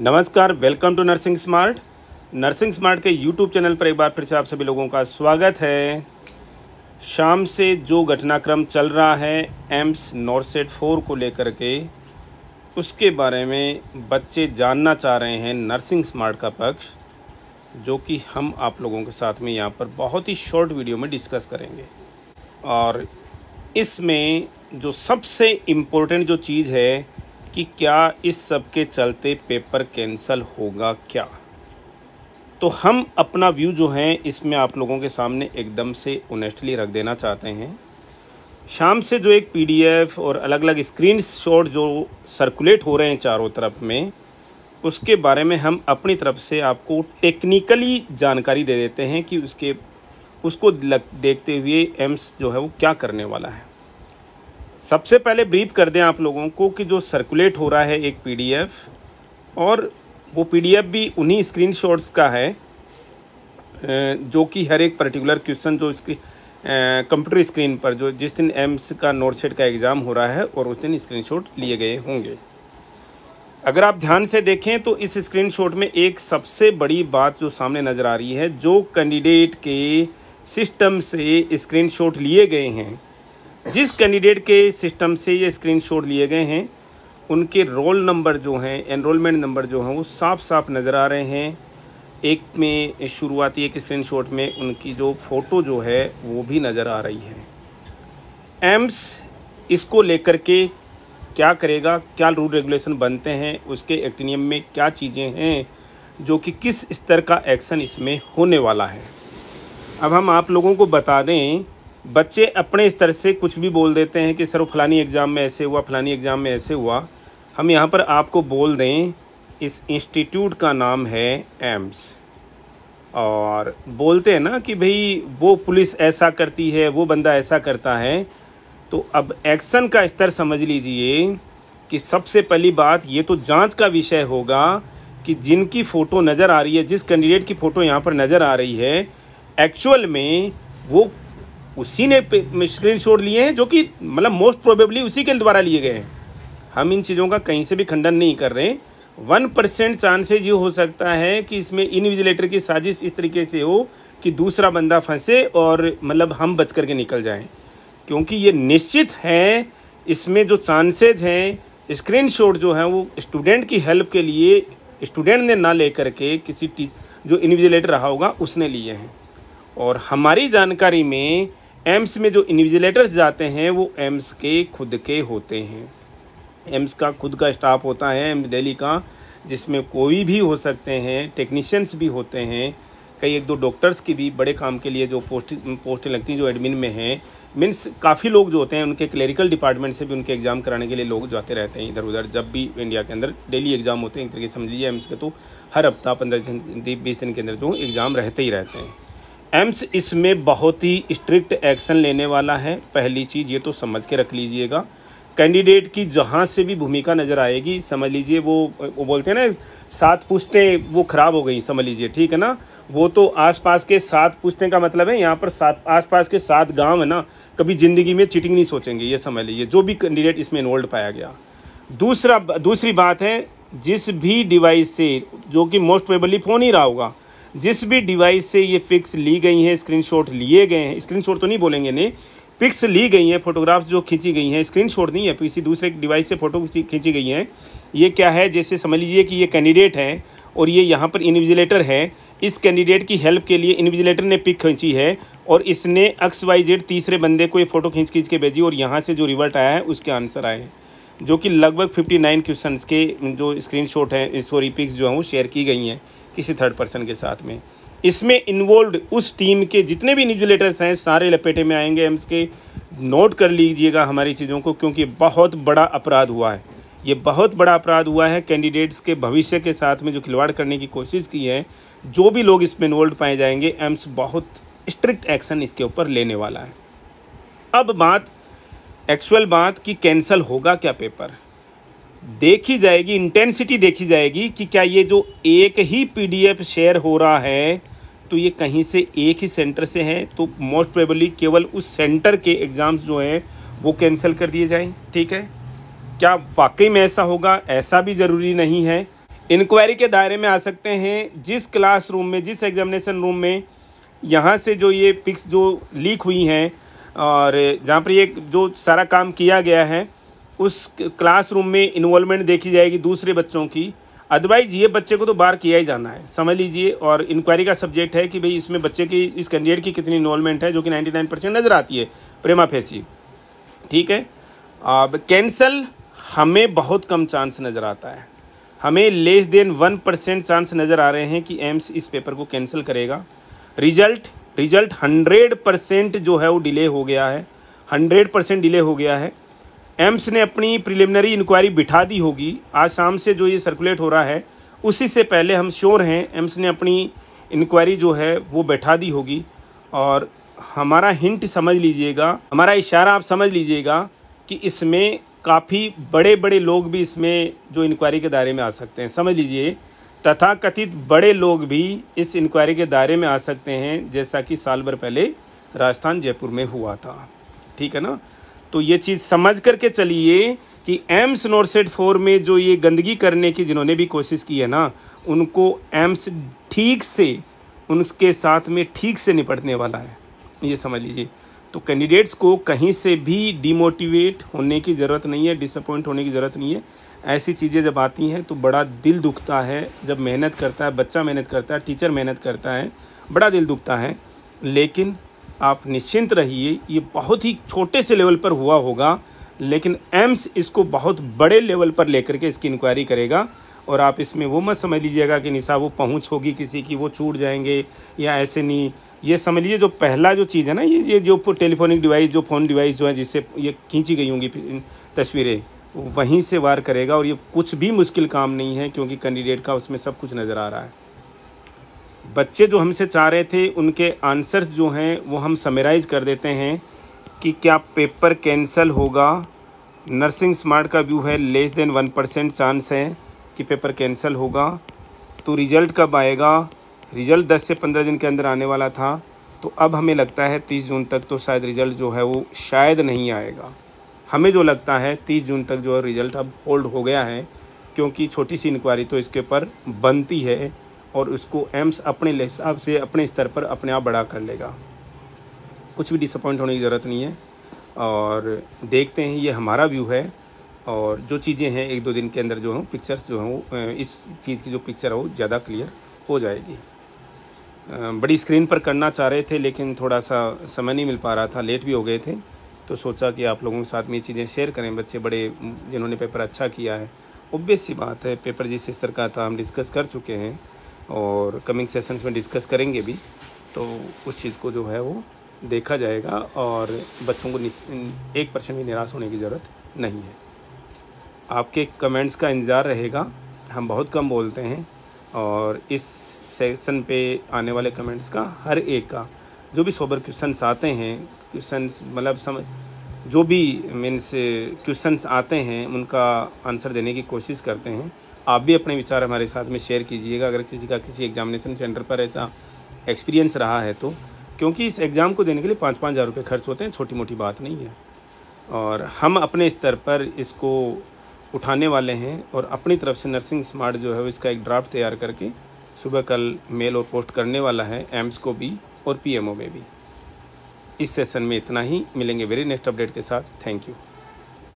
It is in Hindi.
नमस्कार welcome to nursing smart nursing smart के यूट्यूब चैनल पर एक बार फिर से आप सभी लोगों का स्वागत है शाम से जो घटनाक्रम चल रहा है एम्स नॉर्सेट फोर को लेकर के उसके बारे में बच्चे जानना चाह रहे हैं नर्सिंग स्मार्ट का पक्ष जो कि हम आप लोगों के साथ में यहाँ पर बहुत ही शॉर्ट वीडियो में डिस्कस करेंगे और इसमें जो सबसे इम्पोर्टेंट जो चीज़ है कि क्या इस सब के चलते पेपर कैंसिल होगा क्या तो हम अपना व्यू जो है इसमें आप लोगों के सामने एकदम से ओनेस्टली रख देना चाहते हैं शाम से जो एक पीडीएफ और अलग अलग स्क्रीन शॉट जो सर्कुलेट हो रहे हैं चारों तरफ में उसके बारे में हम अपनी तरफ से आपको टेक्निकली जानकारी दे देते हैं कि उसके उसको देखते हुए एम्स जो है वो क्या करने वाला है सबसे पहले ब्रीफ कर दें आप लोगों को कि जो सर्कुलेट हो रहा है एक पीडीएफ और वो पीडीएफ भी उन्हीं स्क्रीनशॉट्स का है जो कि हर एक पर्टिकुलर क्वेश्चन जो इसकी कंप्यूटर स्क्रीन पर जो जिस दिन एम्स का नोट सेट का एग्ज़ाम हो रहा है और उस दिन स्क्रीनशॉट लिए गए होंगे अगर आप ध्यान से देखें तो इस स्क्रीनशॉट में एक सबसे बड़ी बात जो सामने नज़र आ रही है जो कैंडिडेट के सिस्टम से स्क्रीनशॉट लिए गए हैं जिस कैंडिडेट के सिस्टम से ये स्क्रीनशॉट लिए गए हैं उनके रोल नंबर जो हैं एनरोलमेंट नंबर जो हैं वो साफ साफ नज़र आ रहे हैं एक में शुरुआती एक शॉट में उनकी जो फ़ोटो जो है वो भी नज़र आ रही है एम्स इसको लेकर के क्या करेगा क्या रूल रेगुलेशन बनते हैं उसके एक्टिनियम में क्या चीज़ें हैं जो कि किस स्तर का एक्शन इसमें होने वाला है अब हम आप लोगों को बता दें बच्चे अपने इस तरह से कुछ भी बोल देते हैं कि सर वो फलानी एग्ज़ाम में ऐसे हुआ फलानी एग्ज़ाम में ऐसे हुआ हम यहाँ पर आपको बोल दें इस इंस्टीट्यूट का नाम है एम्स और बोलते हैं ना कि भाई वो पुलिस ऐसा करती है वो बंदा ऐसा करता है तो अब एक्शन का स्तर समझ लीजिए कि सबसे पहली बात ये तो जांच का विषय होगा कि जिनकी फ़ोटो नज़र आ रही है जिस कैंडिडेट की फ़ोटो यहाँ पर नज़र आ रही है एक्चुअल में वो उसी ने स्क्रीन शॉट लिए हैं जो कि मतलब मोस्ट प्रोबेबली उसी के द्वारा लिए गए हैं हम इन चीज़ों का कहीं से भी खंडन नहीं कर रहे वन परसेंट चांसेज ये हो सकता है कि इसमें इनविजिलेटर की साजिश इस तरीके से हो कि दूसरा बंदा फंसे और मतलब हम बच करके निकल जाएं क्योंकि ये निश्चित है इसमें जो चांसेज हैं स्क्रीनशॉट जो है वो स्टूडेंट की हेल्प के लिए स्टूडेंट ने ना लेकर के किसी टीच जो इनविजिलेटर रहा होगा उसने लिए हैं और हमारी जानकारी में एम्स में जो इन्विजिलेटर्स जाते हैं वो एम्स के खुद के होते हैं एम्स का खुद का स्टाफ होता है एम्स दिल्ली का जिसमें कोई भी हो सकते हैं टेक्नीशियंस भी होते हैं कई एक दो डॉक्टर्स की भी बड़े काम के लिए जो पोस्ट पोस्टें लगती हैं जो एडमिन में हैं मीन्स काफ़ी लोग जो होते हैं उनके क्लेरिकल डिपार्टमेंट से भी उनके एग्ज़ाम कराने के लिए लोग जाते रहते हैं इधर उधर जब भी इंडिया के अंदर डेली एग्ज़ाम होते हैं एक तरीके समझ लीजिए एम्स के तो हर हफ्ता पंद्रह दिन बीस दिन के अंदर जो एग्ज़ाम रहते ही रहते हैं एम्स इसमें बहुत ही स्ट्रिक्ट एक्शन लेने वाला है पहली चीज़ ये तो समझ के रख लीजिएगा कैंडिडेट की जहाँ से भी भूमिका नज़र आएगी समझ लीजिए वो वो बोलते हैं ना सात पुश्तें वो ख़राब हो गई समझ लीजिए ठीक है ना वो तो आसपास के सात पुश्तें का मतलब है यहाँ पर सात आसपास के सात गांव है ना कभी ज़िंदगी में चिटिंग नहीं सोचेंगे ये समझ लीजिए जो भी कैंडिडेट इसमें इन्वॉल्व पाया गया दूसरा दूसरी बात है जिस भी डिवाइस से जो कि मोस्ट प्रेबली फ़ोन ही रहा होगा जिस भी डिवाइस से ये पिक्स ली गई हैं स्क्रीनशॉट लिए गए हैं स्क्रीनशॉट तो नहीं बोलेंगे नहीं पिक्स ली गई हैं फोटोग्राफ्स जो खींची गई हैं स्क्रीनशॉट नहीं है किसी दूसरे डिवाइस से फ़ोटो खींची गई हैं ये क्या है जैसे समझ लीजिए कि ये कैंडिडेट है और ये यहाँ पर इन्विजिलेटर है इस कैंडिडेट की हेल्प के लिए इन्विजिलेटर ने पिक खींची है और इसने एक्स वाई जेड तीसरे बंदे को ये फ़ोटो खींच खींच के भेजी और यहाँ से जो रिवर्ट आया है उसके आंसर आए हैं जो कि लगभग 59 क्वेश्चन के जो स्क्रीनशॉट हैं सॉरी पिक्स जो हैं वो शेयर की गई हैं किसी थर्ड पर्सन के साथ में इसमें इन्वॉल्व उस टीम के जितने भी निजुलेटर्स हैं सारे लपेटे में आएंगे एम्स के नोट कर लीजिएगा हमारी चीज़ों को क्योंकि बहुत बड़ा अपराध हुआ है ये बहुत बड़ा अपराध हुआ है कैंडिडेट्स के भविष्य के साथ में जो खिलवाड़ करने की कोशिश की है जो भी लोग इसमें इन्वॉल्व पाए जाएंगे एम्स बहुत स्ट्रिक्ट एक्शन इसके ऊपर लेने वाला है अब बात एक्चुअल बात कि कैंसिल होगा क्या पेपर देखी जाएगी इंटेंसिटी देखी जाएगी कि क्या ये जो एक ही पीडीएफ शेयर हो रहा है तो ये कहीं से एक ही सेंटर से है तो मोस्ट प्रेबली केवल उस सेंटर के एग्ज़ाम्स जो हैं वो कैंसिल कर दिए जाएं ठीक है क्या वाकई में ऐसा होगा ऐसा भी ज़रूरी नहीं है इंक्वायरी के दायरे में आ सकते हैं जिस क्लासरूम में जिस एग्जामिनेशन रूम में यहाँ से जो ये पिक्स जो लीक हुई हैं और जहाँ पर ये जो सारा काम किया गया है उस क्लासरूम में इन्वॉलमेंट देखी जाएगी दूसरे बच्चों की अदरवाइज़ ये बच्चे को तो बाहर किया ही जाना है समझ लीजिए और इंक्वायरी का सब्जेक्ट है कि भाई इसमें बच्चे की इस कैंडिडेट की कितनी इन्वॉलमेंट है जो कि 99 परसेंट नज़र आती है प्रेमा फैसी ठीक है अब कैंसल हमें बहुत कम चांस नज़र आता है हमें less than one percent chance नज़र आ रहे हैं कि एम्स इस पेपर को कैंसिल करेगा रिजल्ट रिजल्ट हंड्रेड परसेंट जो है वो डिले हो गया है हंड्रेड परसेंट डिले हो गया है एम्स ने अपनी प्रिलिमिनरी इंक्वायरी बिठा दी होगी आज शाम से जो ये सर्कुलेट हो रहा है उसी से पहले हम श्योर हैं एम्स ने अपनी इंक्वायरी जो है वो बैठा दी होगी और हमारा हिंट समझ लीजिएगा हमारा इशारा आप समझ लीजिएगा कि इसमें काफ़ी बड़े बड़े लोग भी इसमें जो इंक्वायरी के दायरे में आ सकते हैं समझ लीजिए तथा कथित बड़े लोग भी इस इंक्वायरी के दायरे में आ सकते हैं जैसा कि साल भर पहले राजस्थान जयपुर में हुआ था ठीक है ना तो ये चीज़ समझ करके चलिए कि एम्स नोरसेट फोर में जो ये गंदगी करने की जिन्होंने भी कोशिश की है ना उनको एम्स ठीक से उनके साथ में ठीक से निपटने वाला है ये समझ लीजिए तो कैंडिडेट्स को कहीं से भी डिमोटिवेट होने की ज़रूरत नहीं है डिसअपॉइंट होने की ज़रूरत नहीं है ऐसी चीज़ें जब आती हैं तो बड़ा दिल दुखता है जब मेहनत करता है बच्चा मेहनत करता है टीचर मेहनत करता है बड़ा दिल दुखता है लेकिन आप निश्चिंत रहिए ये बहुत ही छोटे से लेवल पर हुआ होगा लेकिन एम्स इसको बहुत बड़े लेवल पर लेकर के इसकी इंक्वायरी करेगा और आप इसमें वो मत समझ लीजिएगा कि निशा वो पहुँच होगी किसी की वो छूट जाएंगे या ऐसे नहीं ये समझ लीजिए जो पहला जो चीज़ है ना ये ये जो टेलीफोनिक डिवाइस जो फ़ोन डिवाइस जो है जिससे ये खींची गई होंगी तस्वीरें वहीं से वार करेगा और ये कुछ भी मुश्किल काम नहीं है क्योंकि कैंडिडेट का उसमें सब कुछ नज़र आ रहा है बच्चे जो हमसे चाह रहे थे उनके आंसर्स जो हैं वो हम समराइज़ कर देते हैं कि क्या पेपर कैंसिल होगा नर्सिंग स्मार्ट का व्यू है less than one percent chance है कि पेपर कैंसिल होगा तो रिज़ल्ट कब आएगा रिज़ल्ट 10 से 15 दिन के अंदर आने वाला था तो अब हमें लगता है 30 जून तक तो शायद रिज़ल्ट जो है वो शायद नहीं आएगा हमें जो लगता है 30 जून तक जो है रिज़ल्ट अब होल्ड हो गया है क्योंकि छोटी सी इंक्वायरी तो इसके ऊपर बनती है और उसको एम्स अपने हिसाब से अपने स्तर पर अपने आप बड़ा कर लेगा कुछ भी डिसअपॉइंट होने की ज़रूरत नहीं है और देखते हैं ये हमारा व्यू है और जो चीज़ें हैं एक दो दिन के अंदर जो हैं पिक्चर्स जो वो इस चीज़ की जो पिक्चर है वो ज़्यादा क्लियर हो जाएगी बड़ी स्क्रीन पर करना चाह रहे थे लेकिन थोड़ा सा समय नहीं मिल पा रहा था लेट भी हो गए थे तो सोचा कि आप लोगों के साथ में ये चीज़ें शेयर करें बच्चे बड़े जिन्होंने पेपर अच्छा किया है ओबियस सी बात है पेपर जिस स्तर का था हम डिस्कस कर चुके हैं और कमिंग सेशंस में डिस्कस करेंगे भी तो उस चीज़ को जो है वो देखा जाएगा और बच्चों को एक परसेंट भी निराश होने की ज़रूरत नहीं है आपके कमेंट्स का इंतज़ार रहेगा हम बहुत कम बोलते हैं और इस सेक्शन पे आने वाले कमेंट्स का हर एक का जो भी सोबर क्वेश्चंस आते हैं क्वेश्चंस मतलब समझ जो भी मीन्स क्वेश्चंस आते हैं उनका आंसर देने की कोशिश करते हैं आप भी अपने विचार हमारे साथ में शेयर कीजिएगा अगर किसी का किसी एग्जामिनेशन सेंटर पर ऐसा एक्सपीरियंस रहा है तो क्योंकि इस एग्ज़ाम को देने के लिए पाँच पाँच हज़ार रुपये खर्च होते हैं छोटी मोटी बात नहीं है और हम अपने स्तर पर इसको उठाने वाले हैं और अपनी तरफ से नर्सिंग स्मार्ट जो है इसका एक ड्राफ्ट तैयार करके सुबह कल मेल और पोस्ट करने वाला है एम्स को भी और पीएमओ में भी इस सेशन में इतना ही मिलेंगे वेरी नेक्स्ट अपडेट के साथ थैंक यू